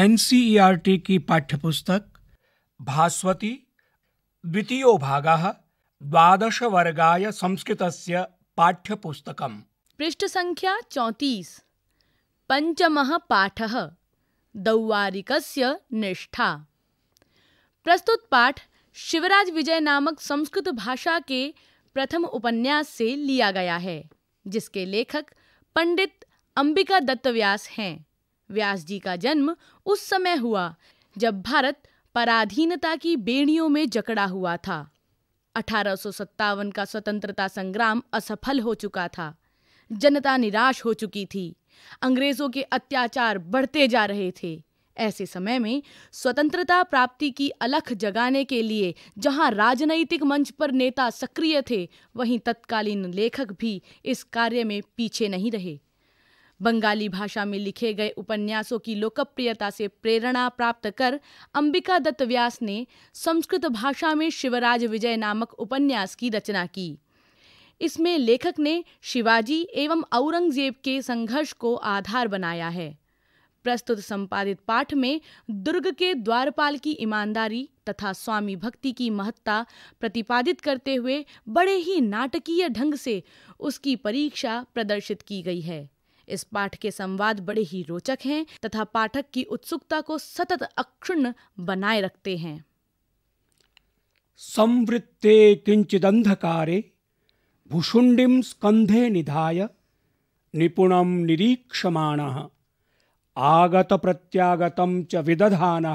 N की पाठ्यपुस्तक भास्वती द्वितीयो भागः द्वादशवर्गाय संस्कृतस्य पाठ्यपुस्तकम् संख्या चौतीस पञ्चमः पाठः दौवारिकस्य निष्ठा प्रस्तुत पाठ शिवराज विजय नामक संस्कृत भाषा के प्रथम उपन्यास से लिया गया है जिसके लेखक पंडित अंबिका दत्तव्यास हैं व्यास जी का जन्म उस समय हुआ जब भारत पराधीनता की बेड़ियों में जकड़ा हुआ था अठारह का स्वतंत्रता संग्राम असफल हो चुका था जनता निराश हो चुकी थी अंग्रेजों के अत्याचार बढ़ते जा रहे थे ऐसे समय में स्वतंत्रता प्राप्ति की अलख जगाने के लिए जहां राजनैतिक मंच पर नेता सक्रिय थे वहीं तत्कालीन लेखक भी इस कार्य में पीछे नहीं रहे बंगाली भाषा में लिखे गए उपन्यासों की लोकप्रियता से प्रेरणा प्राप्त कर अंबिका दत्त व्यास ने संस्कृत भाषा में शिवराज विजय नामक उपन्यास की रचना की इसमें लेखक ने शिवाजी एवं औरंगजेब के संघर्ष को आधार बनाया है प्रस्तुत संपादित पाठ में दुर्ग के द्वारपाल की ईमानदारी तथा स्वामी भक्ति की महत्ता प्रतिपादित करते हुए बड़े ही नाटकीय ढंग से उसकी परीक्षा प्रदर्शित की गई है इस पाठ के संवाद बड़े ही रोचक हैं तथा पाठक की उत्सुकता को सतत अक्षुण्ण बनाए रखते हैं संवृत्ते किंचिदंधकारे भुषुंडिम स्कंधे निधाय निपुणम निरीक्षमाण आगत प्रत्यागतम च विदधान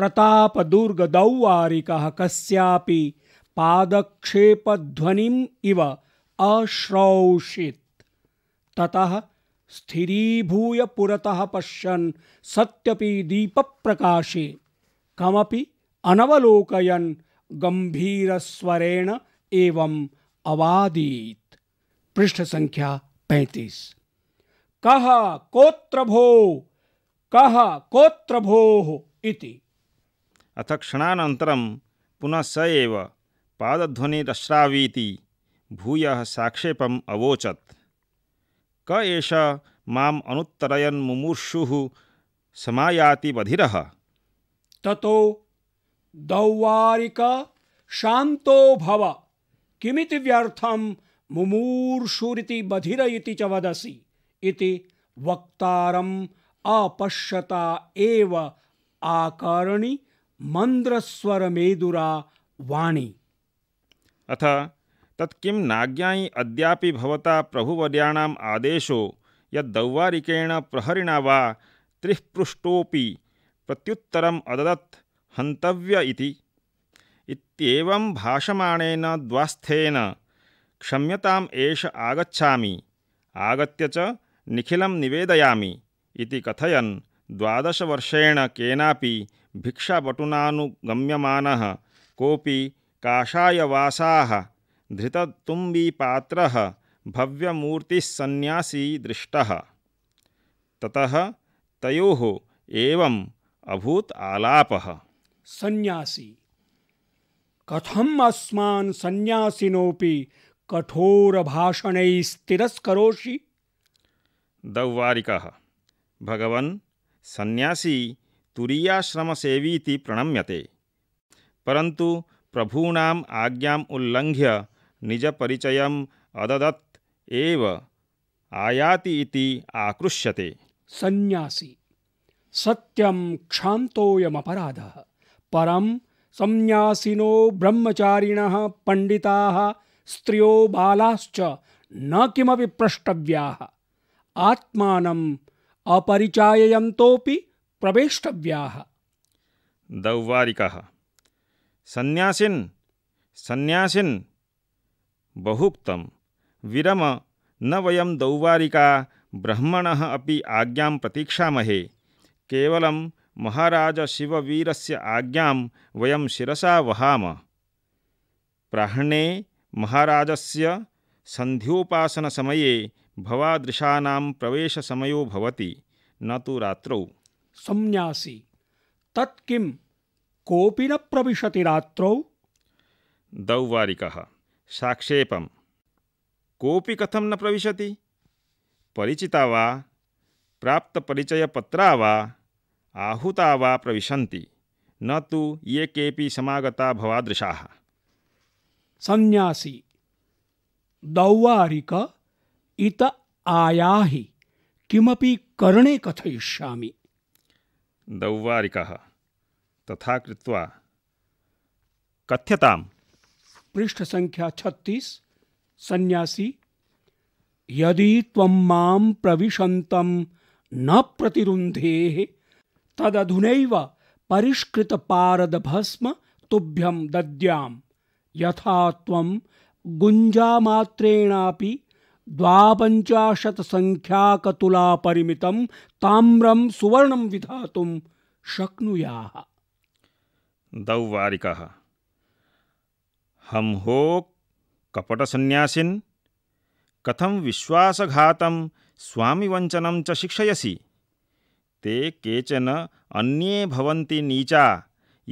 प्रताप दुर्ग दौवारिक कस्यापि पादक्षेपध्वनिम इव अश्रौषित ततः स्थिरीभूय पुरतः पश्यन् सत्यपि दीपप्रकाशे कमपि अनवलोकयन् गंभीरस्वरेण एवं अवादीत पृष्ठ संख्या पैतीस कोत्र भो कह कोत्र भो इति अथ क्षणानन्तरं पुनः स एव पादध्वनिरश्रावीति भूयः साक्षेपम् अवोचत् क एष माम अनुत्तरयन मुमूर्षुः समायाति बधिरः ततो दौवारिक शांतो भव किमिति व्यर्थम मुमूर्षुरिति बधिर इति च वदसि इति वक्तारम् अपश्यता एव आकर्णि मंद्रस्वर मेदुरा वाणी अथ तत् किं नाज्ञायि अद्यापि भवता प्रभुवर्याणाम् आदेशो यद्दौवारिकेण प्रहरिणा वा त्रिःपृष्टोऽपि प्रत्युत्तरम् अददत् हन्तव्य इति इत्येवं भाषमाणेन द्वास्थेन क्षम्यताम् एष आगच्छामि आगत्य च निखिलं निवेदयामि इति कथयन् द्वादशवर्षेण केनापि भिक्षापटुनानुगम्यमानः कोऽपि काषायवासाः धृत पात्र भव्यमूर्तिसन्यासी दृष्ट तत तयो एवं अभूत आलाप सन्यासी कथम अस्मान सन्यासिनोपि कठोर भाषण स्थिरस्कोषि दौवारिकः भगवन् सन्यासी तुरीयाश्रमसेवीति प्रणम्यते परंतु प्रभूणाम आज्ञा उल्लंघ्य निज परिचय अददत् एव आयाति इति आकृष्यते सन्यासी सत्यम क्षातोयमपराध परम संन्यासीनो ब्रह्मचारिण पंडिता स्त्रियो बालाश्च न किमपि प्रष्टव्या आत्मानम् अपरिचाययन्तोऽपि प्रवेष्टव्याः दौवारिकः सन्यासिन् सन्यासिन् बहुक्तं विरम न वयं दौवारिका ब्रह्मण अपि आज्ञां प्रतीक्षामहे केवलं महाराजशिववीरस्य आज्ञां वयं शिरसा वहाम प्राह्णे महाराजस्य सन्ध्योपासनसमये भवादृशानां प्रवेशसमयो भवति न तु रात्रौ संन्यासी तत् कोऽपि न प्रविशति रात्रौ दौवारिकः साक्षेपं कोऽपि कथम न प्रविशति परिचिता वा प्राप्त परिचय पत्रा वा आहुता वा प्रविशन्ति न तो ये केपि समागता भवादृशाः सन्यासी दौवारिक इत आयाहि किमपि करणे कथयिष्यामि दौवारिकः तथा कृत्वा कथ्यताम् पृष्ठ संख्या छत्तीस सन्यासी यदि त्वं मां प्रविशन्तं न प्रतिरुन्धेः तदधुनैव भस्म तुभ्यं दद्याम यथा त्वं गुञ्जामात्रेणापि द्वापञ्चाशतसङ्ख्याकतुलापरिमितं ताम्रं सुवर्णं विधातुं शक्नुयाः दौवारिकः हम होक कपट संन्यासिन कथम विश्वासघातम स्वामिवंचनम च शिक्षयसी ते केचन अन्ये भवन्ति नीचा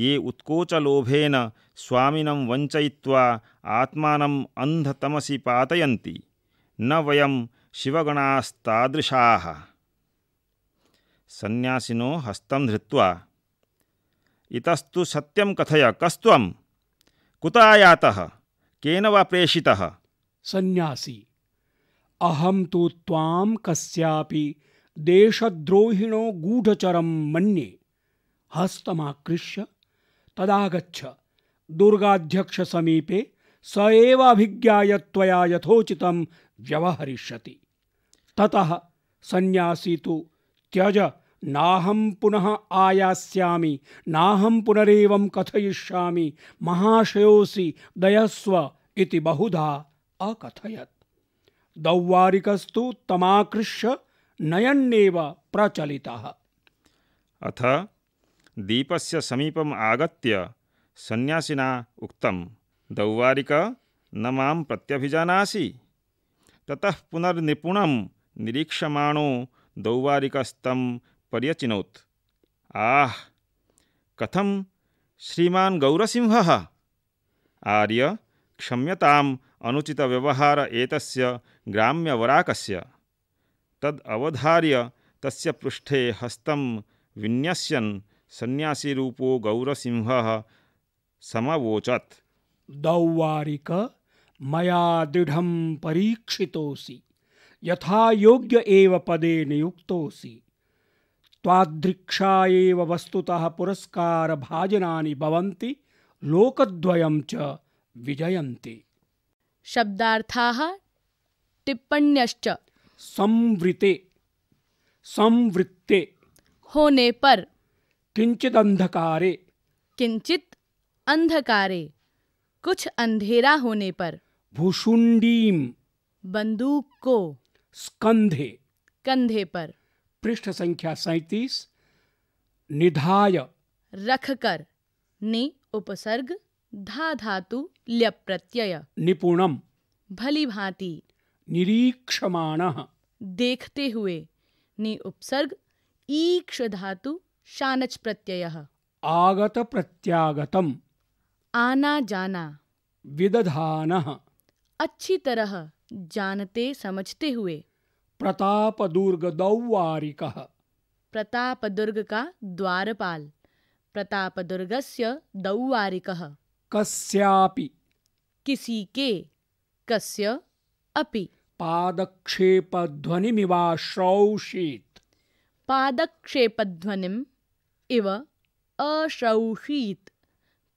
ये उत्कोचलोभेन स्वामिनं वञ्चयित्वा आत्मानम् अन्धतमसि पातयन्ति न वयं शिवगणास्तादृशाः सन्यासिनो हस्तं धृत्वा इतस्तु सत्यं कथय कस्त्वम् कुत आयातः केन वा प्रेषितः सन्यासी अहं तु त्वां कस्यापि देशद्रोहिणो गूढचरं मन्ये हस्तमाकृष्य तदागच्छ दुर्गाध्यक्षसमीपे स एव अभिज्ञाय त्वया यथोचितं व्यवहरिष्यति ततः सन्यासी तु त्यज नाहं पुनः आयास्यामि नाहं पुनरेवं कथयिष्यामि महाशयोऽसि दयस्व इति बहुधा अकथयत् दौवारिकस्तु तमाकृष्य नयन्नेव प्रचलितः अथ दीपस्य समीपम् आगत्य सन्यासिना उक्तं दौवारिक न मां प्रत्यभिजानासि ततः पुनर्निपुणं निरीक्षमाणो दौवारिकस्तं पर्यचिनोत् आह कथम श्रीमान गौरसिंह आर्य क्षम्यताम अनुचित व्यवहार एतस्य ग्राम्यवराकस्य तद अवधार्य तस्य पृष्ठे हस्तं विन्यस्यन् सन्यासीरूपो गौरसिंहः समवोचत दौवारिक मया दृढ़ परीक्षितोऽसि यथा योग्य एव पदे नियुक्तोऽसि त्वादृक्षा एव वस्तुतः पुरस्कार भाजनानि भवन्ति लोकद्वयं च विजयन्ति शब्दार्थाः टिप्पण्यश्च संवृते संवृत्ते होने पर किंचित अंधकारे किंचित अंधकारे कुछ अंधेरा होने पर भूषुंडीम बंदूक को स्कंधे कंधे पर पृष्ठ संख्या सैतीस निधाय रखकर नि उपसर्ग धा धातु ल्यप प्रत्यय निपुणम भली भांति निरीक्षमाण देखते हुए नि उपसर्ग ईक्ष धातु शानच प्रत्यय आगत प्रत्यागतम आना जाना विदधान अच्छी तरह जानते समझते हुए प्रतापदुर्ग दौवारिकः प्रतापदुर्ग का द्वारपाल प्रतापदुर्गस्य दौवारिकः कस्यापि किसी के कस्य अपि पादक्षेपध्वनिमिवाश्रौषीत् पादक्षेपध्वनिम् इव अश्रौषीत्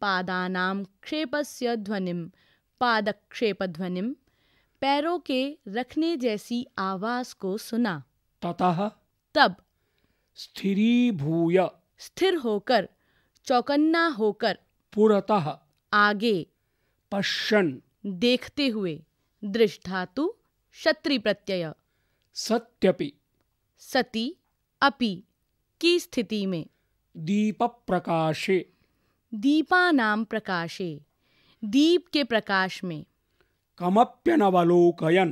पादानां क्षेपस्य ध्वनिं पादक्षेपध्वनिं पैरों के रखने जैसी आवाज को सुना ततः तब स्थिरी भूय स्थिर होकर चौकन्ना होकर पुरतः आगे पश्यन देखते हुए दृष्ट धातु क्षत्रि प्रत्यय सत्यपि सती अपि की स्थिति में दीप प्रकाशे दीपा नाम प्रकाशे दीप के प्रकाश में कमप्यनवलोकयन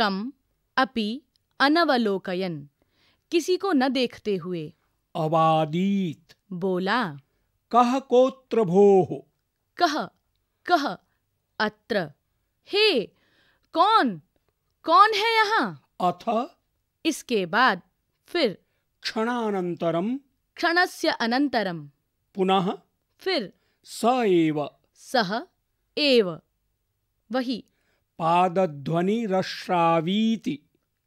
कम अपि अनवलोकयन किसी को न देखते हुए अवादीत बोला कह कोत्र भोह कह कह अत्र हे कौन कौन है यहाँ अथ इसके बाद फिर क्षणानंतरम क्षणस्य अनंतरम पुनः फिर स एव सह एव वही पादध्वनिरश्रावीति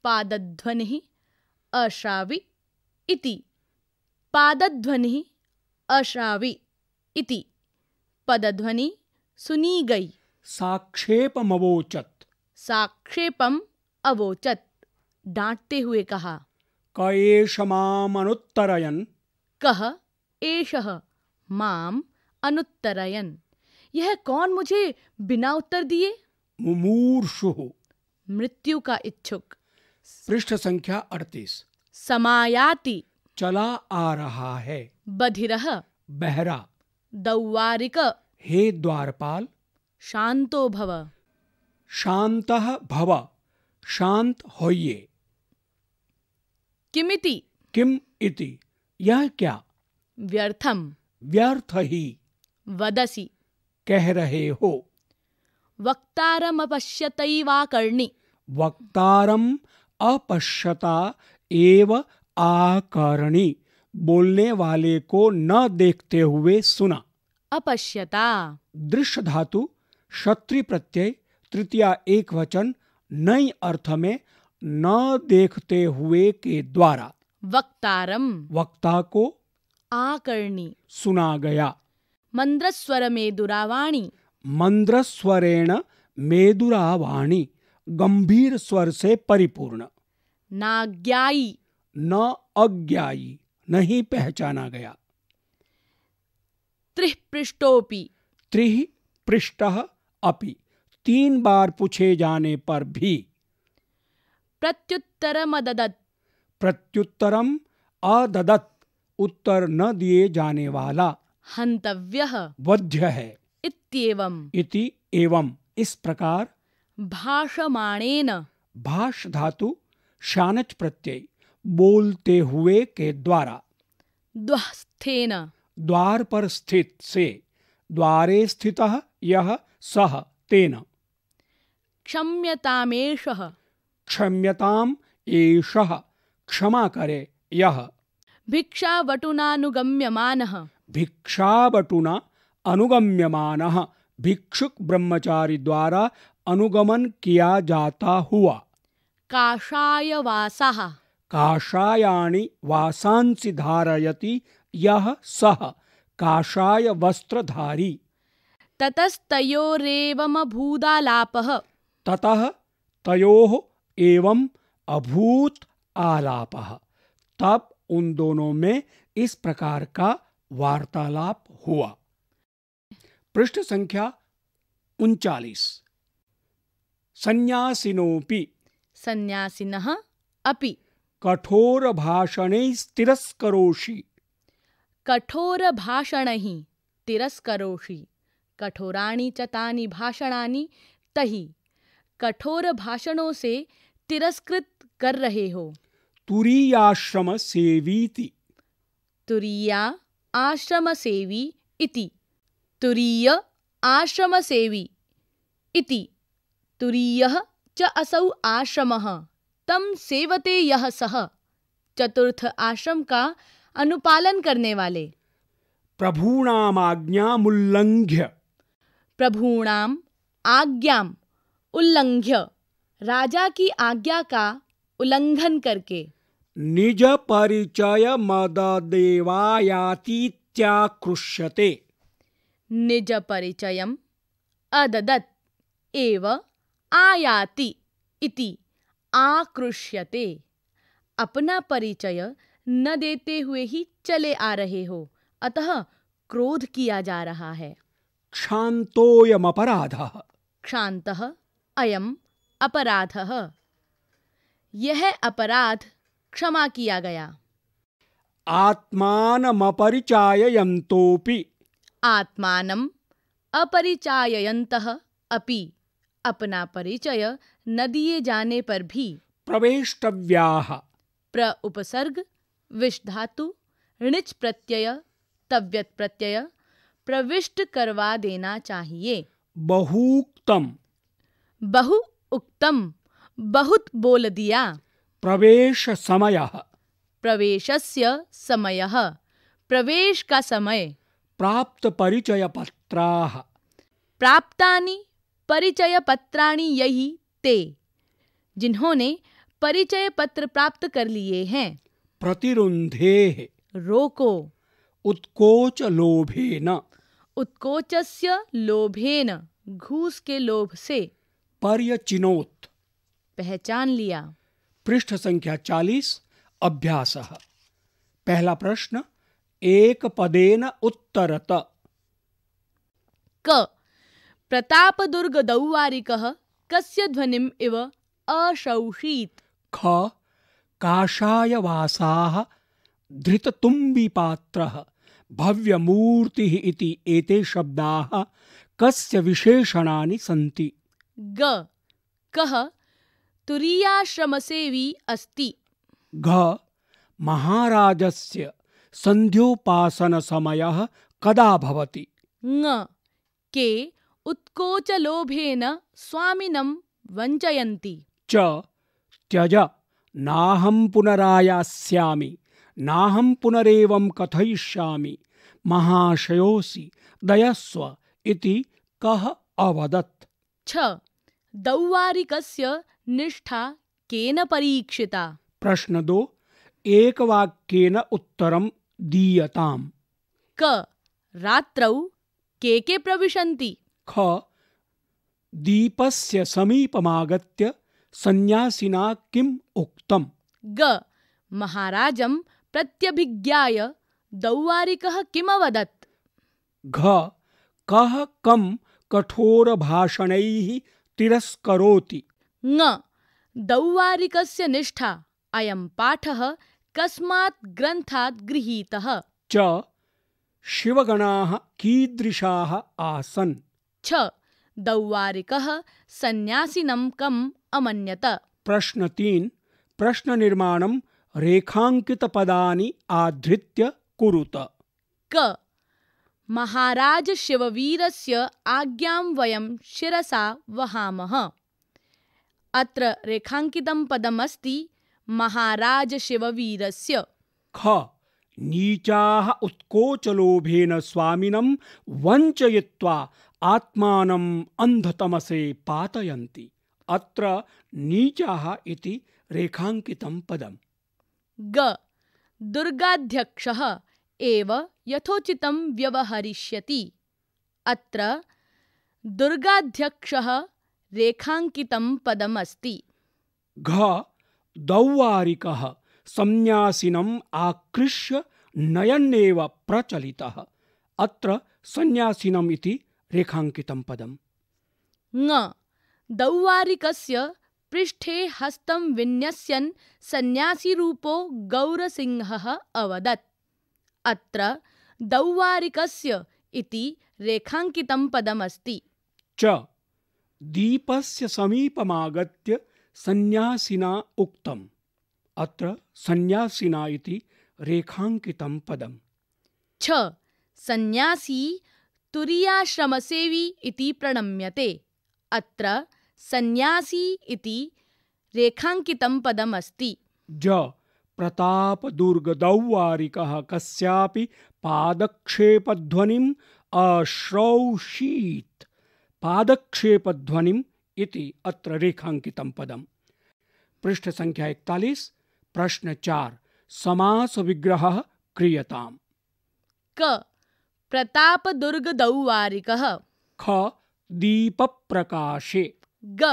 पादध्वनि अश्रावि इति पादध्वनि अश्रावि इति पदध्वनि सुनी गई साक्षेपमवोचत साक्षेपम अवोचत डांटते हुए कहा क एष माम अनुत्तरयन कह एष माम अनुत्तरयन यह कौन मुझे बिना उत्तर दिए मुमूर्षु मृत्यु का इच्छुक पृष्ठ संख्या अड़तीस समायाति चला आ रहा है बधिरह बहरा दौवारिक हे द्वारपाल शांतो भव शांत भव शांत होइए किमिति किम इति यह क्या व्यर्थम व्यर्थ ही वदसी कह रहे हो वक्तारम कर्णी वक्तारम अपश्यता एव आकर्णी बोलने वाले को न देखते हुए सुना अपश्यता दृश्य धातु क्षत्रि प्रत्यय तृतीया एक वचन नई अर्थ में न देखते हुए के द्वारा वक्तारम वक्ता को आकर्णी सुना गया मंद्रस्वर में दुरावाणी मंद्रस्वरेण मेदुरावाणी गंभीर स्वर से परिपूर्ण नाज्ञाई न अज्ञाई नहीं पहचाना गया त्रिह पृष्ठोपी त्रिह पृष्ठ अपि तीन बार पूछे जाने पर भी प्रत्युत्तर अददत प्रत्युत्तरम अददत उत्तर न दिए जाने वाला हंतव्य वध्य है इत्येवम् इति एवम् इस प्रकार भाषमाणेन भाष धातु शानच प्रत्यय बोलते हुए के द्वारा द्वस्थेन द्वार पर स्थित से द्वारे स्थित यह सह तेन क्षम्यतामेष क्षम्यताम क्षमा करे यह भिक्षावटुनानुगम्यमानः भिक्षावटुना अनुगम्यमान भिक्षुक ब्रह्मचारी द्वारा अनुगमन किया जाता हुआ काषाय वासः काषायाणि वासांसि धारयति यः सः काषाय वस्त्रधारी ततस्तयोरेवम तत ततः तयोः एवं अभूत आलापः तब उन दोनों में इस प्रकार का वार्तालाप हुआ पृष्ठ संख्या उनचालीस संन्यासिनोपि संन्यासिनः अपि कठोर भाषण तिरस्कोषि कठोर भाषण ही तिरस्कोषि च तानि भाषणानि तही कठोर भाषणों से तिरस्कृत कर रहे हो तुरीयाश्रम सेवीति तुरीया आश्रम सेवी इति तुरीय सेवी इति तुरीय च असौ आश्रम तम सेवते यह सह चतुर्थ आश्रम का अनुपालन करने वाले प्रभूणामाज्ञामुल्लंघ्य प्रभूणाम आज्ञाम उल्लंघ्य राजा की आज्ञा का उल्लंघन करके निज परिचय मददेवायातीत्याकृष्यते निजपरिचय अददत् एव आयाति इति आकृष्यते अपना परिचय न देते हुए ही चले आ रहे हो अतः क्रोध किया जा रहा है क्षांतोयम अपराधः क्षांत अयम अपराध यह अपराध क्षमा किया गया आत्मानमपरिचाययन्तोऽपि आत्मान अपरिचायंत अपि अपना परिचय न दिए जाने पर भी प्रवेशव्या प्र उपसर्ग विष धातु ऋणिच प्रत्यय तव्यत प्रत्यय प्रविष्ट करवा देना चाहिए बहुक्तम बहु उक्तम बहुत बोल दिया प्रवेश समय प्रवेशस्य समय प्रवेश का समय प्राप्त परिचय प्राप्त प्राप्तानि परिचयपत्राणि यही ते जिन्होंने परिचय पत्र प्राप्त कर लिए हैं प्रतिरुंधे रोको उत्कोच लोभेन उत्कोचस्य लोभेन घूस के लोभ से पर्यचिनोत् पहचान लिया पृष्ठ संख्या चालीस अभ्यास पहला प्रश्न एक पदेन उत्तरत क प्रताप दुर्ग दौवारिकः कस्य ध्वनिम् इव अशौषीत् ख काषायवासाः धृततुम्बिपात्रः भव्यमूर्तिः इति एते शब्दाः कस्य विशेषणानि सन्ति ग कः तुरीयाश्रमसेवी अस्ति घ महाराजस्य संध्योपासन समय कदा भवति के उत्कोच लोभेन स्वामिनं वञ्चयन्ति च त्यज नाहं पुनरायास्यामि नाहं पुनरेवं कथयिष्यामि महाशयोऽसि दयस्व इति कः अवदत् छ दौवारिकस्य निष्ठा केन परीक्षिता प्रश्न दो एक वाक्यन दीयताम क रात्रौ के के प्रविशन्ति ख दीपस्य समीपमागत्य सन्यासिना किम् उक्तम् ग महाराजं प्रत्यभिज्ञाय दौवारिकः किमवदत् घ कः कं कठोरभाषणैः तिरस्करोति ङ दौवारिकस्य निष्ठा अयं पाठः कस्मात् ग्रन्थात् गृहीतः च शिवगणाः कीदृशाः आसन् छ दौवारिकः सन्यासिनं कम् अमन्यत प्रश्न तीन प्रश्ननिर्माणं रेखाङ्कितपदानि आधृत्य कुरुत क महाराज शिववीरस्य आज्ञां वयं शिरसा वहामः अत्र रेखाङ्कितं पदमस्ति महाराज शिववीरस्य ख नीचाः उत्कोचलोभेन स्वामिनं वञ्चयित्वा आत्मानम् अन्धतमसे पातयन्ति अत्र नीचाः इति रेखाङ्कितं पदम् ग दुर्गाध्यक्षः एव यथोचितं व्यवहरिष्यति अत्र दुर्गाध्यक्षः रेखाङ्कितं पदमस्ति घ दौवारिकः संन्यासिनम् आकृष्य नयन्नेव प्रचलितः अत्र संन्यासिनम् इति रेखाङ्कितं पदम् ङ दौवारिकस्य पृष्ठे हस्तं विन्यस्यन् सन्न्यासीरूपो गौरसिंहः अवदत् अत्र दौवारिकस्य इति रेखाङ्कितं पदमस्ति च दीपस्य समीपमागत्य सन्यासिना उक्तम अत्र सन्यासिना इति रेखांकितं पदम छ सन्यासी तुरीयाश्रमसेवी इति प्रणम्यते अत्र सन्यासी इति रेखांकितं पदम अस्ति ज प्रताप दुर्ग दौवारिकः कस्यापि पादक्षेपध्वनिम् अश्रौषीत् पादक्षेपध्वनिम् इति अत्र रेखांकितम पदम पृष्ठ संख्या इकतालीस प्रश्न चार समास विग्रह क्रियताम क प्रताप दुर्ग दौवारिक ख दीप प्रकाशे ग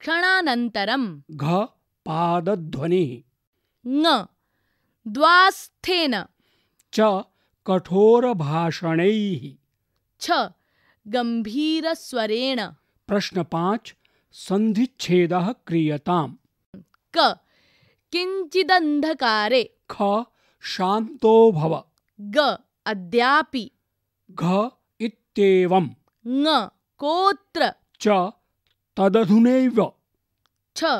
क्षणानन्तरं घ पादध्वनिः ङ द्वास्थेन च कठोरभाषणैः छ गम्भीरस्वरेण प्रश्न पांच संधिच्छेद क्रियता क किंचिदंधकारे ख शांतो भव ग अद्यापि घ ङ कोत्र च तदधुनैव छ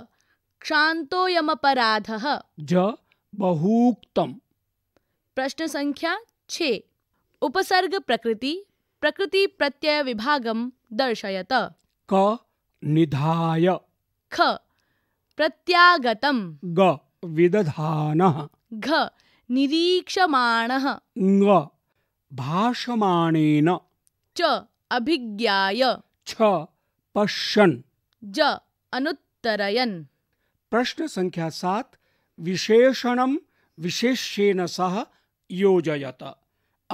क्षान्तोऽयमपराधः ज बहूक्तम प्रश्न संख्या छे उपसर्ग प्रकृति प्रकृति प्रत्यय विभाग दर्शयत क निधाय ख प्रत्यागतम ग विदधानः घ निरीक्षमाणः ङ भाषमाणेन च अभिज्ञाय छ पश्यन् ज अनुत्तरयन् प्रश्न संख्या सात विशेषणम विशेष्येन सह योजयत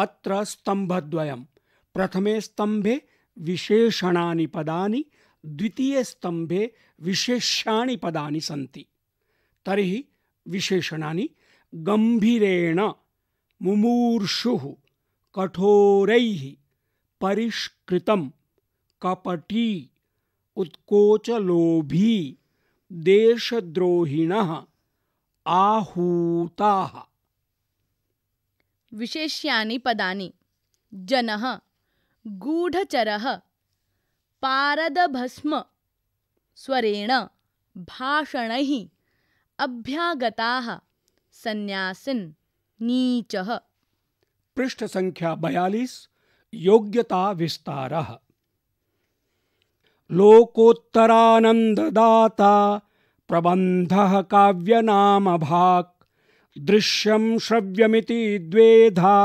अत्र स्तंभद्वयम् प्रथमे स्तंभे विशेषणानि पदानि द्वितीयस्तम्भे विशेष्याणि पदानि सन्ति तर्हि विशेषणानि गम्भीरेण मुमूर्षुः कठोरैः परिष्कृतं कपटी उत्कोचलोभी देशद्रोहिणः आहूताः विशेष्यानि पदानि जनः गूढ़चर पारदभस्म स्वरेण भाषण अभ्यागता सन्यासिन नीच पृष्ठ संख्या बयालीस योग्यता विस्तार लोकोत्तरानंददाता प्रबंध काव्यनाम भाक् दृश्यम श्रव्यमिति द्वेधा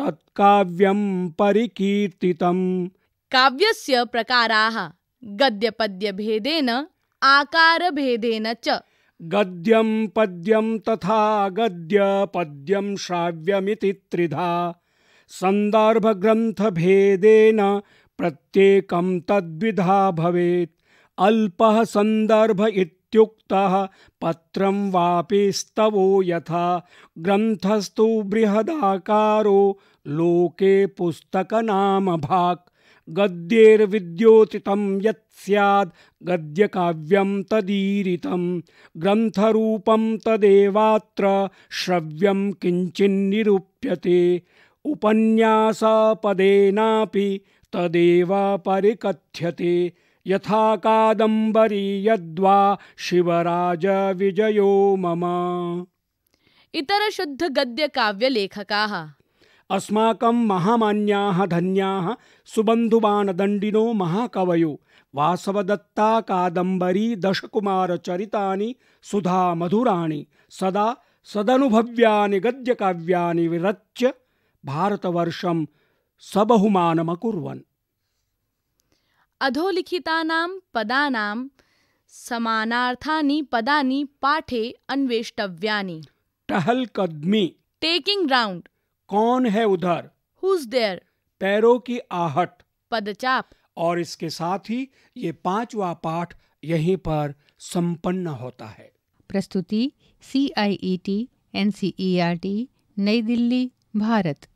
तत्काव्यं परिकीर्तितम् काव्यस्य प्रकाराः गद्यपद्यभेदेन आकारभेदेन च गद्यं पद्यं तथा गद्यपद्यं श्राव्यमिति त्रिधा भेदेन प्रत्येकं तद्विधा भवेत् अल्पः संदर्भ इति इत्युक्तः पत्रं वापि स्तवो यथा ग्रन्थस्तु बृहदाकारो लोके पुस्तकनामभाक् गद्यैर्विद्योतितं यत् स्याद् गद्यकाव्यं तदीरितं ग्रन्थरूपं तदेवात्र श्रव्यं किञ्चिन्निरूप्यते उपन्यासपदेनापि तदेव परिकथ्यते यथा कादम्बरी यद्वा शिवराज विजयो मम इतर शुद्ध गद्य काव्य लेखकाः अस्माकं महामान्याः धन्याः सुबन्धुबाणदण्डिनो महाकवयो वासवदत्ता कादम्बरी चरिता सुधा मधुराणि सदा सदनुभव्यानि गद्यकाव्यानि विरच्य भारतवर्षं सबहुमानमकुर्वन् अधोलिखितानां पदानां समानार्थानि पदानि पाठे अन्वेष्टव्यानि टहल कदमी टेकिंग राउंड कौन है उधर हुज देयर पैरों की आहट पदचाप और इसके साथ ही ये पांचवा पाठ यहीं पर संपन्न होता है प्रस्तुति C I E T N C E R T Nai Delhi Bharat